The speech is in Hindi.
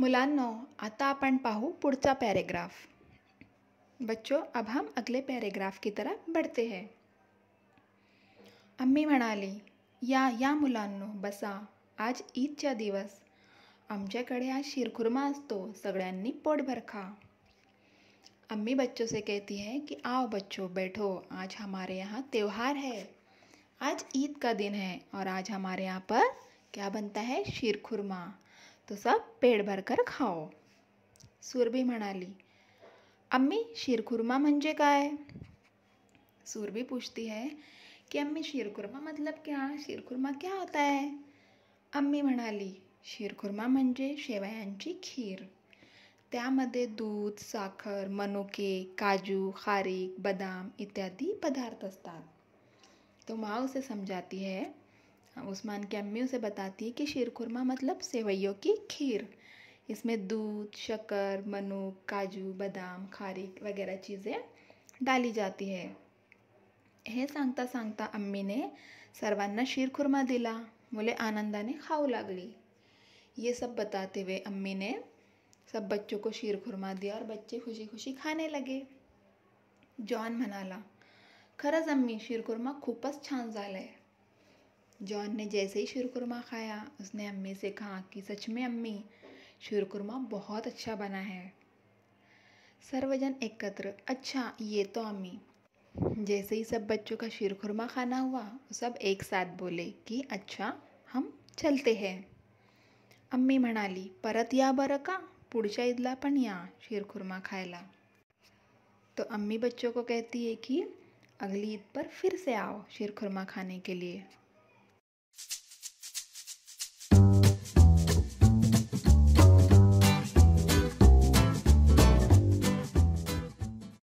मुलानो आता अपन पाहू पुढ़ा पैरेग्राफ बच्चों अब हम अगले पैरेग्राफ की तरफ बढ़ते हैं अम्मी मनाली या या मुलानो बसा आज ईद का दिवस आमच्याकडे आज शिरखुर्मा असतो सगड़ी पोट भरखा अम्मी बच्चों से कहती है कि आओ बच्चों बैठो आज हमारे यहाँ त्यौहार है आज ईद का दिन है और आज हमारे यहाँ पर क्या बनता है शीरखुरमा तो सब पेट भरकर खाओ सुरभी म्हणाली आम्ही शिरखुर्मा म्हणजे काय सुरभी पूछती है कि अम्मी शिरखुर्मा मतलब क्या शिरखुर्मा क्या होता है अम्मी म्हणाली शिरखुर्मा म्हणजे शेवयांची खीर त्यामध्ये दूध साखर मनुके काजू खारीक बदाम इत्यादि पदार्थ असतात तो माँ उसे समझाती है हाँ, उस्मान की अम्मी उसे बताती है कि खुरमा मतलब सेवैयों की खीर इसमें दूध शक्कर मनु काजू बादाम खारिक वगैरह चीज़ें डाली जाती है हे सांगता सांगता अम्मीने सर्वांना खुरमा दिला मुले आनंदाने खाऊ लागली ये सब बताते हुए अम्मी ने सब बच्चों को खुरमा दिया और बच्चे खुशी खुशी खाने लगे जॉन मनाला खरज अम्मी खुरमा खूबस छान झालं है जॉन ने जैसे ही शुरकुरमा खाया उसने अम्मी से कहा कि सच में अम्मी शुरकुरमा बहुत अच्छा बना है सर्वजन एकत्र अच्छा ये तो अम्मी जैसे ही सब बच्चों का शिरखुरमा खाना हुआ सब एक साथ बोले कि अच्छा हम चलते हैं अम्मी म्हणाली परत या बरं का पुढच्या ईदला पण या शिरखुरमा खायला तो अम्मी बच्चों को कहती है कि अगली ईद पर फिर से आओ शिरखुरमा खाने के लिए